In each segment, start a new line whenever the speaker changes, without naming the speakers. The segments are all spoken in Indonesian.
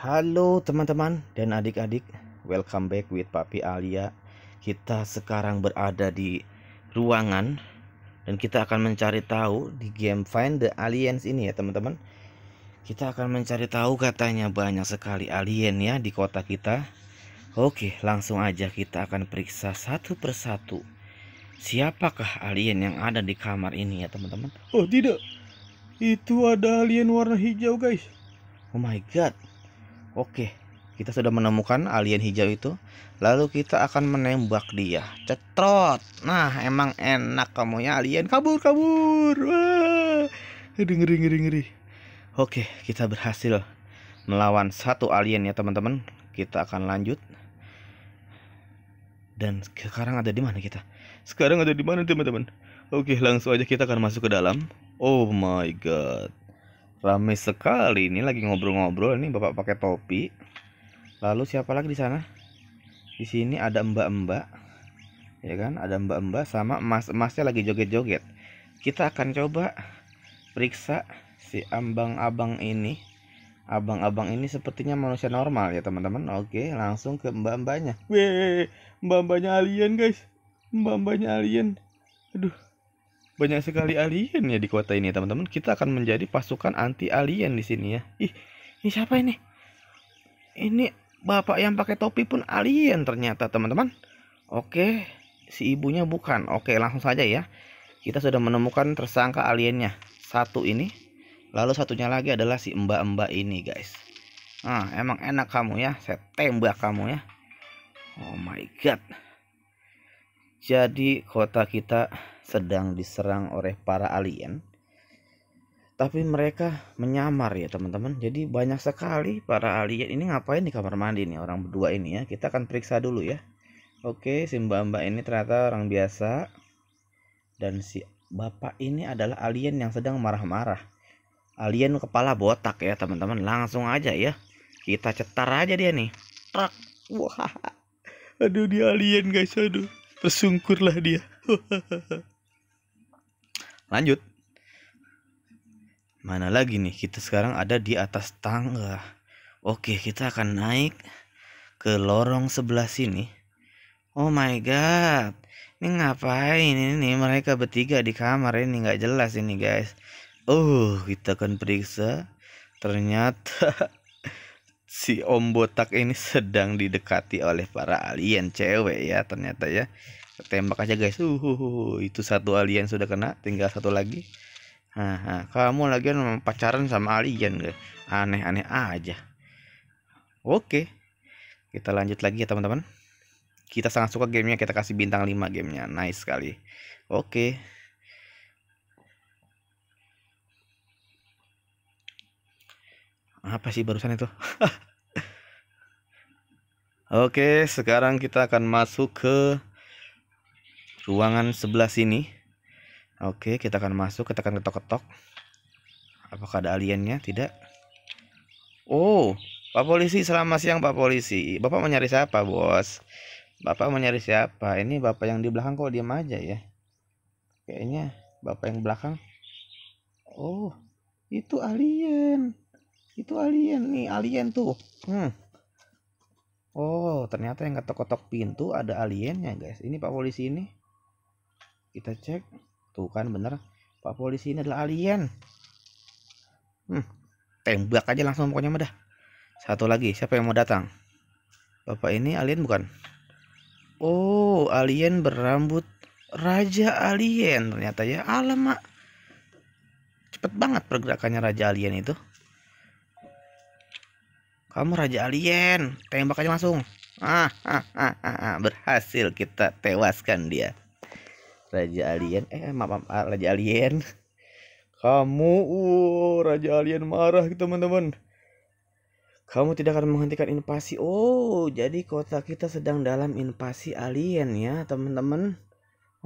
Halo teman-teman dan adik-adik, welcome back with Papi Alia. Kita sekarang berada di ruangan dan kita akan mencari tahu di game Find the Aliens ini ya teman-teman. Kita akan mencari tahu katanya banyak sekali alien ya di kota kita. Oke, langsung aja kita akan periksa satu persatu. Siapakah alien yang ada di kamar ini ya teman-teman? Oh tidak, itu ada alien warna hijau guys. Oh my god, Oke, kita sudah menemukan alien hijau itu. Lalu kita akan menembak dia. Cetrot. Nah, emang enak kamu ya alien. Kabur, kabur. Wah. Ngeri, ngeri, ngeri, ngeri. Oke, kita berhasil melawan satu alien ya teman-teman. Kita akan lanjut. Dan sekarang ada di mana kita? Sekarang ada di mana teman-teman? Oke, langsung aja kita akan masuk ke dalam. Oh my god. Rame sekali ini lagi ngobrol-ngobrol nih Bapak pakai topi. Lalu siapa lagi di sana? Di sini ada mbak-mbak. Ya kan? Ada mbak-mbak sama emas-emasnya lagi joget-joget. Kita akan coba periksa si abang-abang ini. Abang-abang ini sepertinya manusia normal ya teman-teman. Oke, langsung ke mbak-mbaknya. Weh, mbak-mbaknya alien guys. Mbak-mbaknya alien. Aduh, banyak sekali alien ya di kota ini teman-teman kita akan menjadi pasukan anti alien di sini ya ih ini siapa ini ini bapak yang pakai topi pun alien ternyata teman-teman oke si ibunya bukan oke langsung saja ya kita sudah menemukan tersangka aliennya satu ini lalu satunya lagi adalah si mbak-mbak ini guys nah emang enak kamu ya saya tembak kamu ya oh my god jadi kota kita sedang diserang oleh para alien tapi mereka menyamar ya teman-teman jadi banyak sekali para alien ini ngapain di kamar mandi nih orang berdua ini ya kita akan periksa dulu ya oke si mbak mbak ini ternyata orang biasa dan si bapak ini adalah alien yang sedang marah-marah alien kepala botak ya teman-teman langsung aja ya kita cetar aja dia nih truk wah aduh dia alien guys aduh tersungkurlah dia Lanjut. Mana lagi nih? Kita sekarang ada di atas tangga. Oke, kita akan naik ke lorong sebelah sini. Oh my god. Ini ngapain ini mereka bertiga di kamar ini nggak jelas ini guys. Oh, kita akan periksa. Ternyata si Om Botak ini sedang didekati oleh para alien cewek ya ternyata ya tembak aja guys itu satu alien sudah kena tinggal satu lagi kamu lagi pacaran sama alien guys aneh-aneh aja oke kita lanjut lagi ya teman-teman kita sangat suka gamenya kita kasih bintang 5 gamenya nice sekali oke apa sih barusan itu oke sekarang kita akan masuk ke ruangan sebelah sini. Oke, kita akan masuk, kita akan ketok-ketok. Apakah ada aliennya? Tidak. Oh, Pak Polisi selamat siang Pak Polisi. Bapak mencari siapa, Bos? Bapak mencari siapa? Ini Bapak yang di belakang kok diam aja ya? Kayaknya Bapak yang belakang. Oh, itu alien. Itu alien nih, alien tuh. Hmm. Oh, ternyata yang ketok-ketok pintu ada aliennya, guys. Ini Pak Polisi ini kita cek tuh kan bener pak polisi ini adalah alien hmm, tembak aja langsung pokoknya mah satu lagi siapa yang mau datang bapak ini alien bukan oh alien berambut raja alien ternyata ya alamak cepet banget pergerakannya raja alien itu kamu raja alien tembak aja langsung ah, ah, ah, ah, ah. berhasil kita tewaskan dia raja alien eh maaf, maaf raja alien kamu uh, raja alien marah gitu, teman-teman kamu tidak akan menghentikan invasi oh jadi kota kita sedang dalam invasi alien ya teman-teman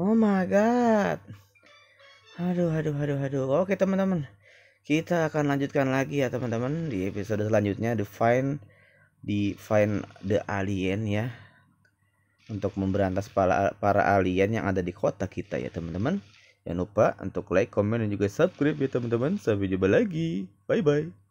oh my god aduh aduh aduh aduh oke teman-teman kita akan lanjutkan lagi ya teman-teman di episode selanjutnya define define the alien ya untuk memberantas para, para alien yang ada di kota kita ya teman-teman. Jangan lupa untuk like, komen, dan juga subscribe ya teman-teman. Sampai jumpa lagi. Bye-bye.